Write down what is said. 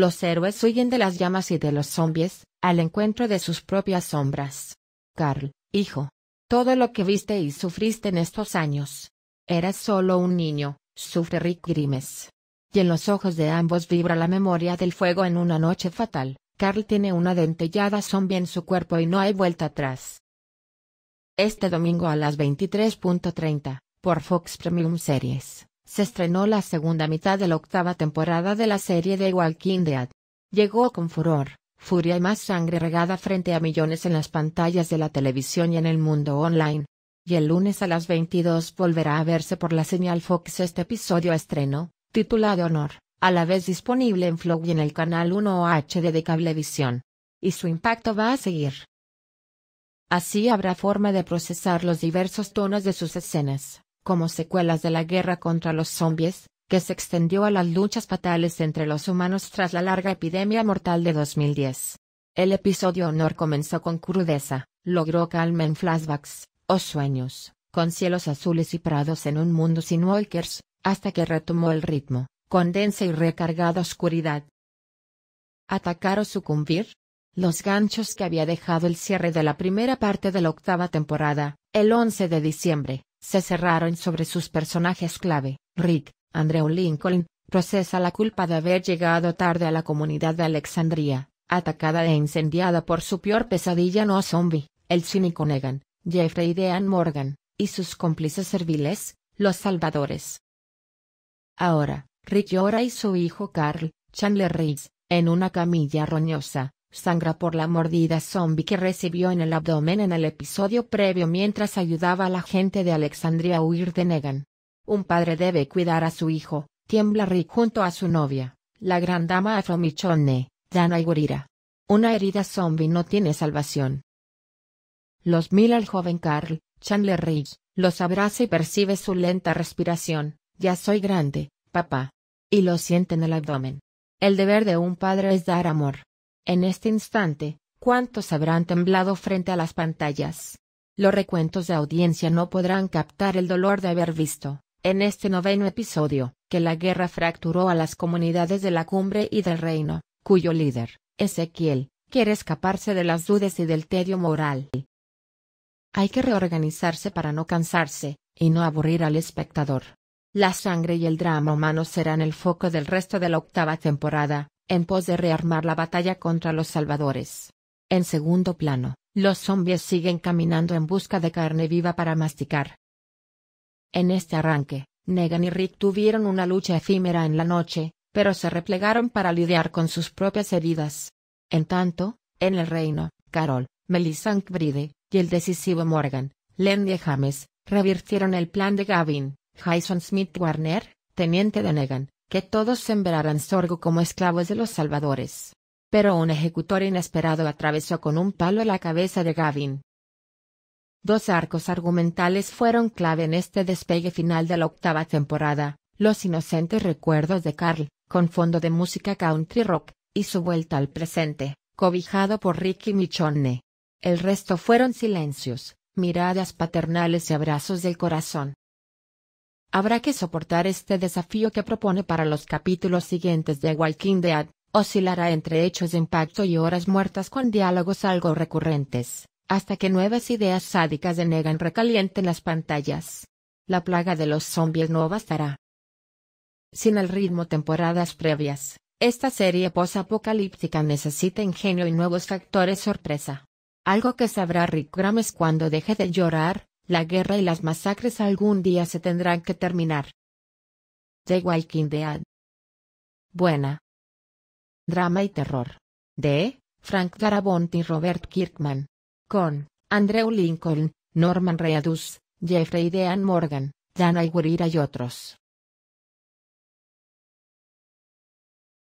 Los héroes huyen de las llamas y de los zombies, al encuentro de sus propias sombras. Carl, hijo. Todo lo que viste y sufriste en estos años. Eres solo un niño, sufre Rick Grimes. Y en los ojos de ambos vibra la memoria del fuego en una noche fatal. Carl tiene una dentellada zombie en su cuerpo y no hay vuelta atrás. Este domingo a las 23.30, por Fox Premium Series se estrenó la segunda mitad de la octava temporada de la serie de Walking Dead. Llegó con furor, furia y más sangre regada frente a millones en las pantallas de la televisión y en el mundo online. Y el lunes a las 22 volverá a verse por la señal Fox este episodio estreno, titulado Honor, a la vez disponible en Flow y en el canal 1 HD de Cablevisión. Y su impacto va a seguir. Así habrá forma de procesar los diversos tonos de sus escenas como secuelas de la guerra contra los zombies, que se extendió a las luchas fatales entre los humanos tras la larga epidemia mortal de 2010. El episodio Honor comenzó con crudeza, logró calma en flashbacks, o sueños, con cielos azules y prados en un mundo sin walkers, hasta que retomó el ritmo, con densa y recargada oscuridad. ¿Atacar o sucumbir? Los ganchos que había dejado el cierre de la primera parte de la octava temporada, el 11 de diciembre, se cerraron sobre sus personajes clave. Rick, Andrew Lincoln, procesa la culpa de haber llegado tarde a la comunidad de Alexandria, atacada e incendiada por su peor pesadilla no zombie, el cínico Negan, Jeffrey Dean Morgan, y sus cómplices serviles, los salvadores. Ahora, Rick llora y su hijo Carl, Chandler Reese, en una camilla roñosa, sangra por la mordida zombie que recibió en el abdomen en el episodio previo mientras ayudaba a la gente de Alexandria a huir de Negan. Un padre debe cuidar a su hijo, tiembla Rick junto a su novia, la gran dama afromichone, Dana Gurira. Una herida zombie no tiene salvación. Los mira al joven Carl, Chandler Riggs, los abraza y percibe su lenta respiración, ya soy grande, papá. Y lo siente en el abdomen. El deber de un padre es dar amor. En este instante, ¿cuántos habrán temblado frente a las pantallas? Los recuentos de audiencia no podrán captar el dolor de haber visto, en este noveno episodio, que la guerra fracturó a las comunidades de la cumbre y del reino, cuyo líder, Ezequiel, quiere escaparse de las dudas y del tedio moral. Hay que reorganizarse para no cansarse, y no aburrir al espectador. La sangre y el drama humano serán el foco del resto de la octava temporada, en pos de rearmar la batalla contra los salvadores. En segundo plano, los zombies siguen caminando en busca de carne viva para masticar. En este arranque, Negan y Rick tuvieron una lucha efímera en la noche, pero se replegaron para lidiar con sus propias heridas. En tanto, en el reino, Carol, Melisandre Bride, y el decisivo Morgan, y James, revirtieron el plan de Gavin, Jason Smith Warner, teniente de Negan, que todos sembraran sorgo como esclavos de los salvadores. Pero un ejecutor inesperado atravesó con un palo la cabeza de Gavin. Dos arcos argumentales fueron clave en este despegue final de la octava temporada, los inocentes recuerdos de Carl, con fondo de música country rock, y su vuelta al presente, cobijado por Ricky Michonne. El resto fueron silencios, miradas paternales y abrazos del corazón. Habrá que soportar este desafío que propone para los capítulos siguientes de Walking Dead, oscilará entre hechos de impacto y horas muertas con diálogos algo recurrentes, hasta que nuevas ideas sádicas de Negan recalienten las pantallas. La plaga de los zombies no bastará. Sin el ritmo temporadas previas, esta serie posapocalíptica necesita ingenio y nuevos factores sorpresa. Algo que sabrá Rick Grimes cuando deje de llorar, la guerra y las masacres algún día se tendrán que terminar. The Walking Dead. Buena. Drama y terror. De Frank Darabont y Robert Kirkman. Con Andrew Lincoln, Norman Reedus, Jeffrey Dean Morgan, Dan Gurira y otros.